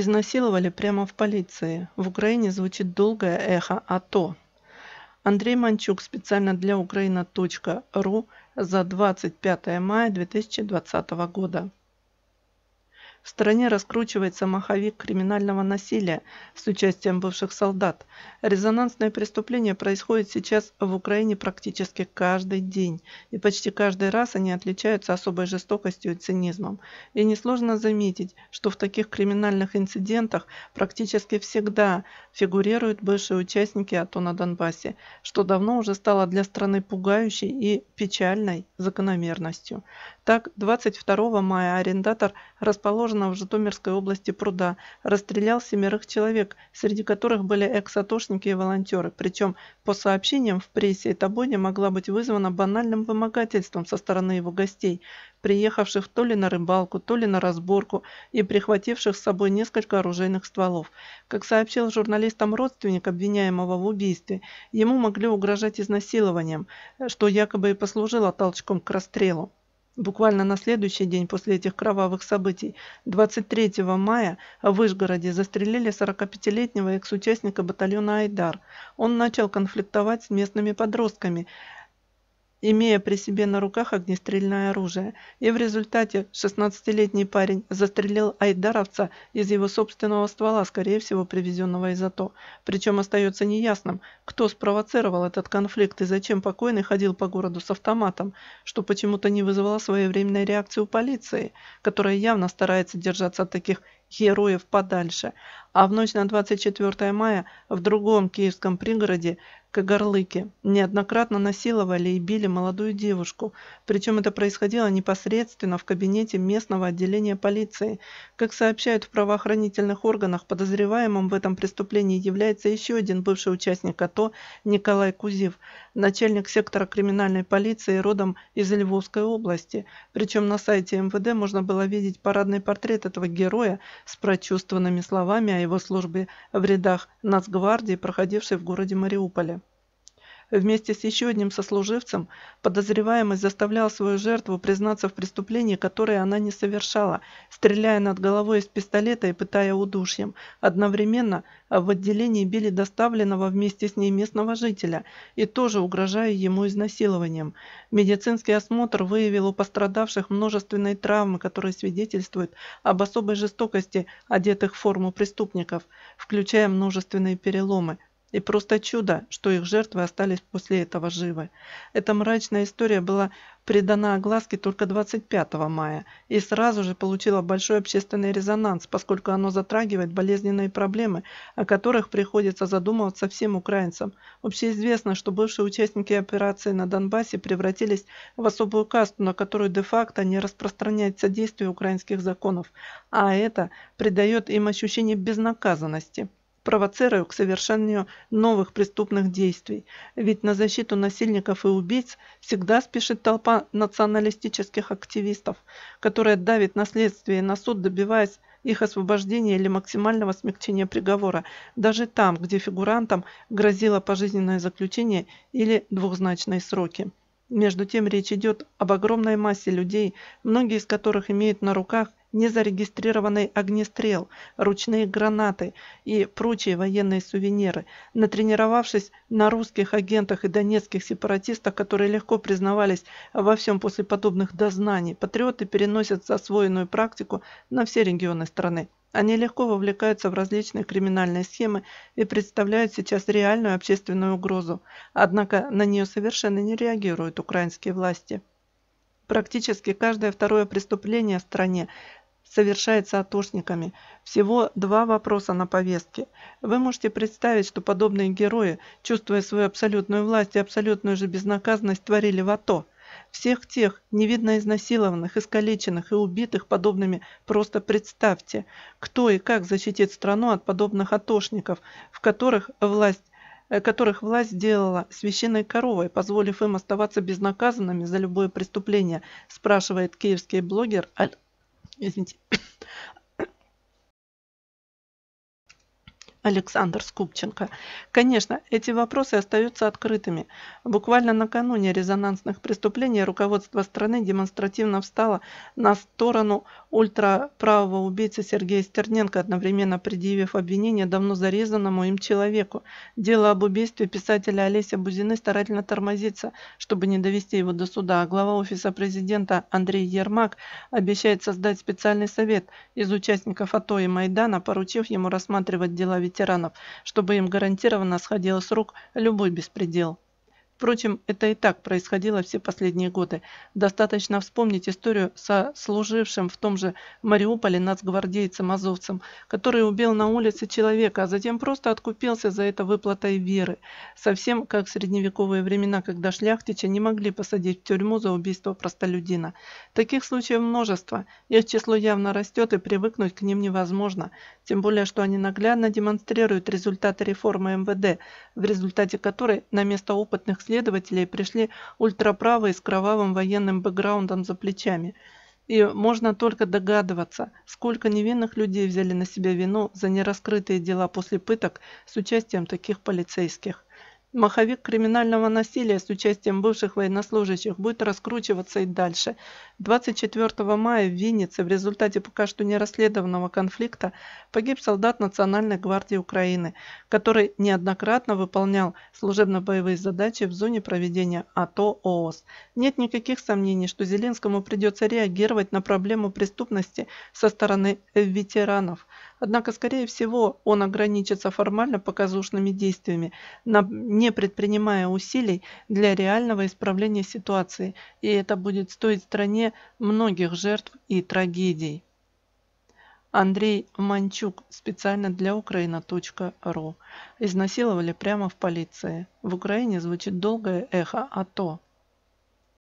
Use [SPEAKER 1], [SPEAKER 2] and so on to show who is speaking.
[SPEAKER 1] Изнасиловали прямо в полиции. В Украине звучит долгое эхо АТО. Андрей Манчук специально для Украина.ру за 25 мая 2020 года. В стране раскручивается маховик криминального насилия с участием бывших солдат. Резонансное преступление происходит сейчас в Украине практически каждый день, и почти каждый раз они отличаются особой жестокостью и цинизмом. И несложно заметить, что в таких криминальных инцидентах практически всегда фигурируют бывшие участники АТО на Донбассе, что давно уже стало для страны пугающей и печальной закономерностью. Так, 22 мая арендатор расположенного в Житомирской области пруда расстрелял семерых человек, среди которых были экс-атошники и волонтеры. Причем, по сообщениям в прессе, эта бойня могла быть вызвана банальным вымогательством со стороны его гостей, приехавших то ли на рыбалку, то ли на разборку и прихвативших с собой несколько оружейных стволов. Как сообщил журналистам родственник обвиняемого в убийстве, ему могли угрожать изнасилованием, что якобы и послужило толчком к расстрелу. Буквально на следующий день после этих кровавых событий, 23 мая, в Вышгороде застрелили 45-летнего экс-участника батальона «Айдар». Он начал конфликтовать с местными подростками, имея при себе на руках огнестрельное оружие, и в результате 16-летний парень застрелил айдаровца из его собственного ствола, скорее всего, привезенного из АТО. Причем остается неясным, кто спровоцировал этот конфликт и зачем покойный ходил по городу с автоматом, что почему-то не вызвало своевременной реакции у полиции, которая явно старается держаться от таких героев подальше. А в ночь на 24 мая в другом киевском пригороде Кагарлыки неоднократно насиловали и били молодую девушку, причем это происходило непосредственно в кабинете местного отделения полиции. Как сообщают в правоохранительных органах, подозреваемым в этом преступлении является еще один бывший участник АТО Николай Кузив, начальник сектора криминальной полиции родом из Львовской области. Причем на сайте МВД можно было видеть парадный портрет этого героя с прочувствованными словами о его службе в рядах Нацгвардии, проходившей в городе Мариуполе. Вместе с еще одним сослуживцем подозреваемый заставлял свою жертву признаться в преступлении, которое она не совершала, стреляя над головой из пистолета и пытая удушьем. Одновременно а, в отделении били доставленного вместе с ней местного жителя и тоже угрожая ему изнасилованием. Медицинский осмотр выявил у пострадавших множественные травмы, которые свидетельствуют об особой жестокости одетых в форму преступников, включая множественные переломы – и просто чудо, что их жертвы остались после этого живы. Эта мрачная история была предана огласке только 25 мая и сразу же получила большой общественный резонанс, поскольку оно затрагивает болезненные проблемы, о которых приходится задумываться всем украинцам. Общеизвестно, что бывшие участники операции на Донбассе превратились в особую касту, на которую де-факто не распространяется действие украинских законов, а это придает им ощущение безнаказанности провоцируя к совершению новых преступных действий. Ведь на защиту насильников и убийц всегда спешит толпа националистических активистов, которая давит на следствие и на суд, добиваясь их освобождения или максимального смягчения приговора, даже там, где фигурантам грозило пожизненное заключение или двухзначные сроки. Между тем речь идет об огромной массе людей, многие из которых имеют на руках незарегистрированный огнестрел, ручные гранаты и прочие военные сувениры, натренировавшись на русских агентах и донецких сепаратистах, которые легко признавались во всем после подобных дознаний, патриоты переносят освоенную практику на все регионы страны. Они легко вовлекаются в различные криминальные схемы и представляют сейчас реальную общественную угрозу, однако на нее совершенно не реагируют украинские власти. Практически каждое второе преступление в стране совершается атошниками. Всего два вопроса на повестке. Вы можете представить, что подобные герои, чувствуя свою абсолютную власть и абсолютную же безнаказанность, творили в АТО. Всех тех, невидно изнасилованных, искалеченных и убитых подобными, просто представьте, кто и как защитит страну от подобных атошников, в которых власть э, которых власть сделала священной коровой, позволив им оставаться безнаказанными за любое преступление, спрашивает киевский блогер 您先请。Александр Скупченко. Конечно, эти вопросы остаются открытыми. Буквально накануне резонансных преступлений руководство страны демонстративно встало на сторону ультраправого убийцы Сергея Стерненко, одновременно предъявив обвинение давно зарезанному им человеку. Дело об убийстве писателя Олеся Бузины старательно тормозится, чтобы не довести его до суда, а глава Офиса президента Андрей Ермак обещает создать специальный совет из участников АТО и Майдана, поручив ему рассматривать дела ветеранов ветеранов, чтобы им гарантированно сходило с рук любой беспредел. Впрочем, это и так происходило все последние годы. Достаточно вспомнить историю со служившим в том же Мариуполе нацгвардейцем-азовцем, который убил на улице человека, а затем просто откупился за это выплатой веры. Совсем как в средневековые времена, когда шляхтича не могли посадить в тюрьму за убийство простолюдина. Таких случаев множество, их число явно растет и привыкнуть к ним невозможно, тем более, что они наглядно демонстрируют результаты реформы МВД, в результате которой на место опытных последователей пришли ультраправые с кровавым военным бэкграундом за плечами. И можно только догадываться, сколько невинных людей взяли на себя вину за нераскрытые дела после пыток с участием таких полицейских. Маховик криминального насилия с участием бывших военнослужащих будет раскручиваться и дальше. 24 мая в Виннице в результате пока что не расследованного конфликта погиб солдат Национальной гвардии Украины, который неоднократно выполнял служебно-боевые задачи в зоне проведения АТО ООС. Нет никаких сомнений, что Зеленскому придется реагировать на проблему преступности со стороны ветеранов. Однако, скорее всего, он ограничится формально показушными действиями, не предпринимая усилий для реального исправления ситуации, и это будет стоить стране многих жертв и трагедий. Андрей Манчук специально для Украина.ру. Изнасиловали прямо в полиции. В Украине звучит долгое эхо АТО.